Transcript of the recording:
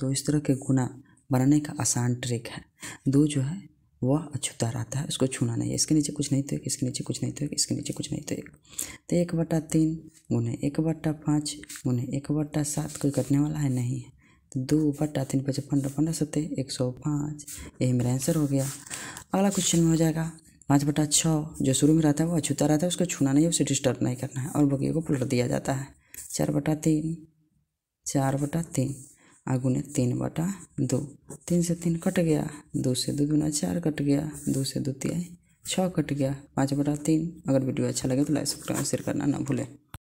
तो इस तरह के गुना बनाने का आसान ट्रिक है दो जो है वह अछूता रहता है उसको छूना नहीं है इसके नीचे कुछ नहीं तो एक इसके नीचे कुछ नहीं तो एक इसके नीचे कुछ नहीं तो एक तो एक बटा तीन गुने एक बटा पाँच गुने एक बटा सात कोई कटने वाला है नहीं है तो दो बटा तीन पचपन पंद्रह सत्तर एक सौ पाँच यही मेरा आंसर हो गया अगला क्वेश्चन में हो जाएगा पाँच बटा छः जो शुरू में रहता है वो अछूता रहता है उसको छूना नहीं है उसे डिस्टर्ब नहीं करना है और बगिए को पलट दिया जाता है चार बटा तीन चार बटा तीन आगुने तीन बटा दो तीन से तीन कट गया दो से दो दुना चार कट गया दो से दो तिहाई छः कट गया पाँच बटा तीन अगर वीडियो अच्छा लगे तो लाइक सब्सक्राइब शेयर करना ना भूलें